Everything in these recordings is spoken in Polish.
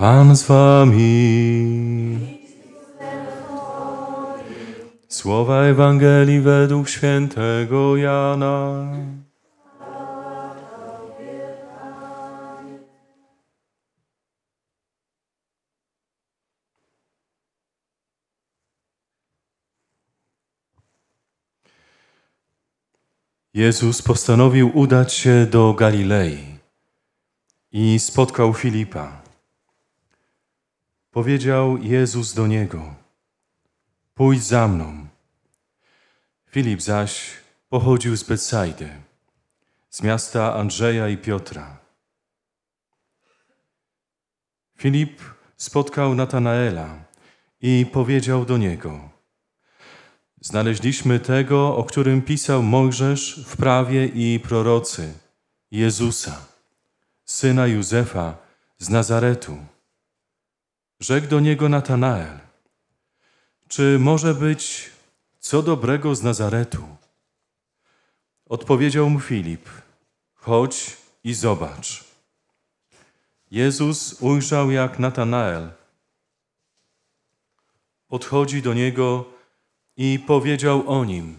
Pan z wami. Słowa Ewangelii według świętego Jana. Jezus postanowił udać się do Galilei i spotkał Filipa Powiedział Jezus do niego: Pójdź za mną. Filip zaś pochodził z Betsajdy, z miasta Andrzeja i Piotra. Filip spotkał Natanaela i powiedział do niego: Znaleźliśmy tego, o którym pisał Mojżesz w prawie i prorocy, Jezusa, syna Józefa z Nazaretu. Rzekł do niego Natanael, czy może być co dobrego z Nazaretu? Odpowiedział mu Filip, chodź i zobacz. Jezus ujrzał, jak Natanael podchodzi do niego i powiedział o nim: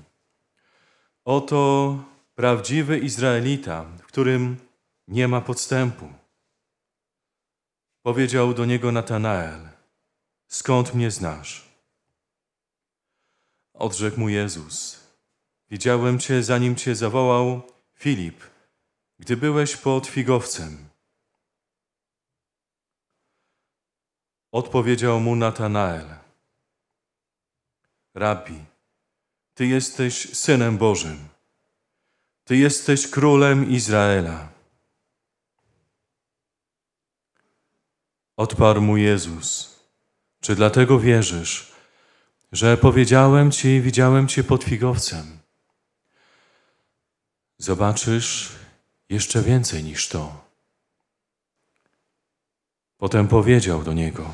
Oto prawdziwy Izraelita, w którym nie ma podstępu. Powiedział do niego Natanael, skąd mnie znasz? Odrzekł mu Jezus, widziałem cię, zanim cię zawołał Filip, gdy byłeś pod figowcem. Odpowiedział mu Natanael, Rabbi, Ty jesteś Synem Bożym, Ty jesteś Królem Izraela. Odparł mu Jezus: Czy dlatego wierzysz, że powiedziałem ci i widziałem cię pod figowcem? Zobaczysz jeszcze więcej niż to. Potem powiedział do niego: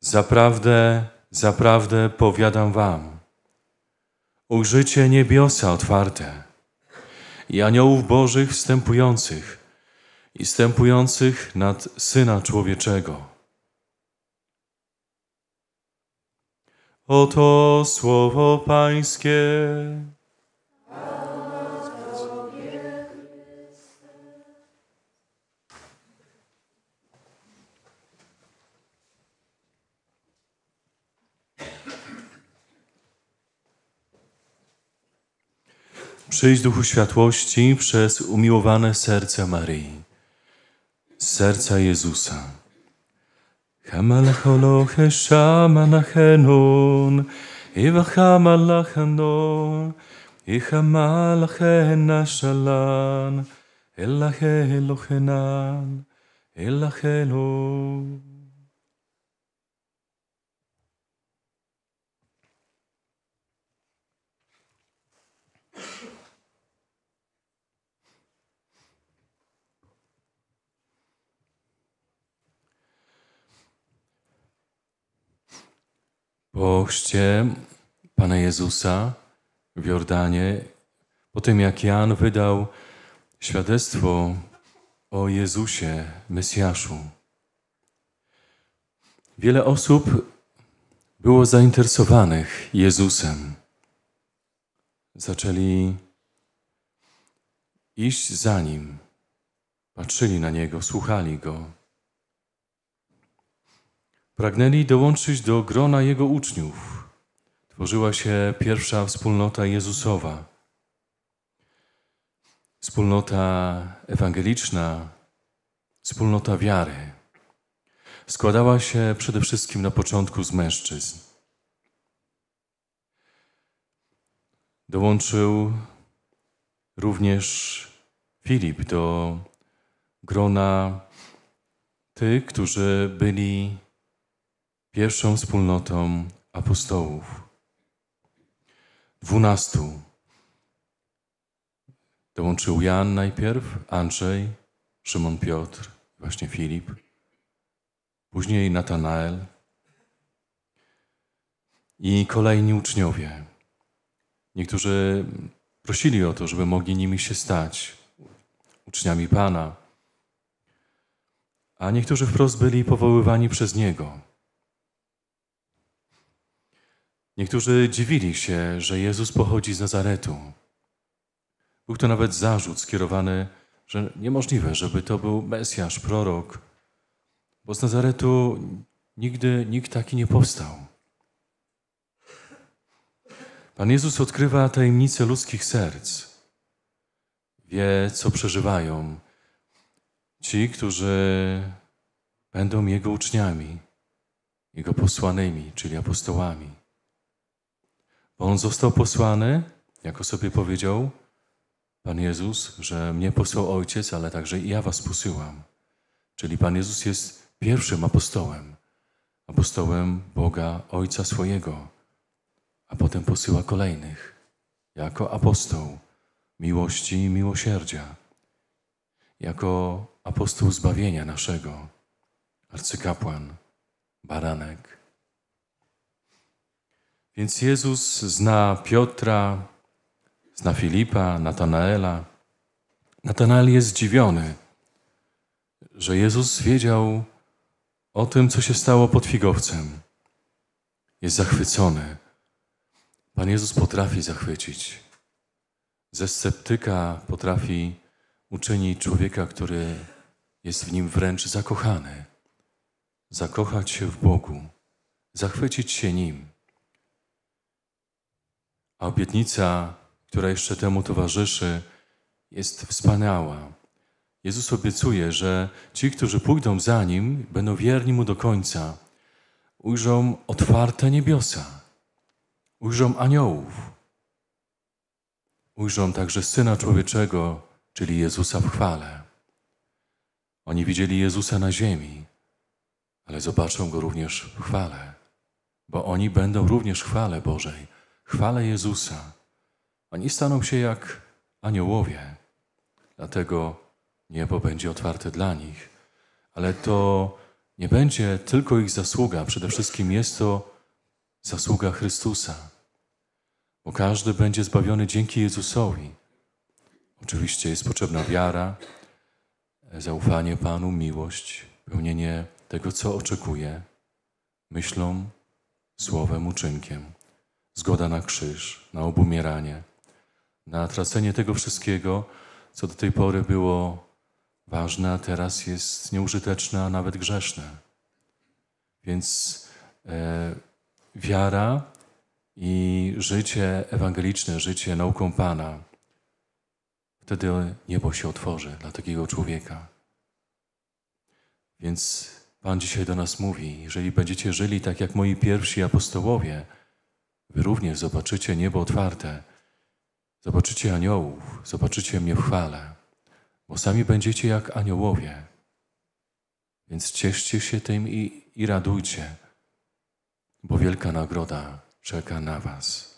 Zaprawdę, zaprawdę powiadam wam, ujrzycie niebiosa otwarte i aniołów bożych wstępujących i stępujących nad Syna Człowieczego. Oto słowo Pańskie. Przyjdź Duchu Światłości przez umiłowane serce Maryi serca Jezusa. Hamalacholoche shamanachenon, Iwahamalachanon, Ichamalachenashalan, Elachelochenan, Elachelo. Po chrzcie Pana Jezusa w Jordanie, po tym jak Jan wydał świadectwo o Jezusie, Mesjaszu, wiele osób było zainteresowanych Jezusem. Zaczęli iść za Nim, patrzyli na Niego, słuchali Go. Pragnęli dołączyć do grona Jego uczniów. Tworzyła się pierwsza wspólnota Jezusowa. Wspólnota ewangeliczna, wspólnota wiary składała się przede wszystkim na początku z mężczyzn. Dołączył również Filip do grona tych, którzy byli pierwszą wspólnotą apostołów. Dwunastu. Dołączył Jan najpierw, Andrzej, Szymon Piotr, właśnie Filip, później Natanael i kolejni uczniowie. Niektórzy prosili o to, żeby mogli nimi się stać, uczniami Pana, a niektórzy wprost byli powoływani przez Niego. Niektórzy dziwili się, że Jezus pochodzi z Nazaretu. Był to nawet zarzut skierowany, że niemożliwe, żeby to był Mesjasz, prorok, bo z Nazaretu nigdy nikt taki nie powstał. Pan Jezus odkrywa tajemnice ludzkich serc. Wie, co przeżywają ci, którzy będą Jego uczniami, Jego posłanymi, czyli apostołami. Bo on został posłany, jako sobie powiedział Pan Jezus, że mnie posłał Ojciec, ale także i ja was posyłam. Czyli Pan Jezus jest pierwszym apostołem. Apostołem Boga Ojca swojego. A potem posyła kolejnych. Jako apostoł miłości i miłosierdzia. Jako apostoł zbawienia naszego. Arcykapłan, baranek. Więc Jezus zna Piotra, zna Filipa, Natanaela. Natanael jest zdziwiony, że Jezus wiedział o tym, co się stało pod figowcem. Jest zachwycony. Pan Jezus potrafi zachwycić. Ze sceptyka potrafi uczynić człowieka, który jest w nim wręcz zakochany. Zakochać się w Bogu, zachwycić się nim. A obietnica, która jeszcze temu towarzyszy, jest wspaniała. Jezus obiecuje, że ci, którzy pójdą za Nim, będą wierni Mu do końca, ujrzą otwarte niebiosa, ujrzą aniołów, ujrzą także Syna Człowieczego, czyli Jezusa w chwale. Oni widzieli Jezusa na ziemi, ale zobaczą Go również w chwale, bo oni będą również w chwale Bożej chwale Jezusa. Oni staną się jak aniołowie, dlatego niebo będzie otwarte dla nich. Ale to nie będzie tylko ich zasługa, przede wszystkim jest to zasługa Chrystusa, bo każdy będzie zbawiony dzięki Jezusowi. Oczywiście jest potrzebna wiara, zaufanie Panu, miłość, pełnienie tego, co oczekuje, myślą, słowem, uczynkiem zgoda na krzyż, na obumieranie, na tracenie tego wszystkiego, co do tej pory było ważne, a teraz jest nieużyteczne, a nawet grzeszne. Więc e, wiara i życie ewangeliczne, życie nauką Pana, wtedy niebo się otworzy dla takiego człowieka. Więc Pan dzisiaj do nas mówi, jeżeli będziecie żyli tak jak moi pierwsi apostołowie, Wy również zobaczycie niebo otwarte, zobaczycie aniołów, zobaczycie mnie w chwale, bo sami będziecie jak aniołowie. Więc cieszcie się tym i, i radujcie, bo wielka nagroda czeka na Was.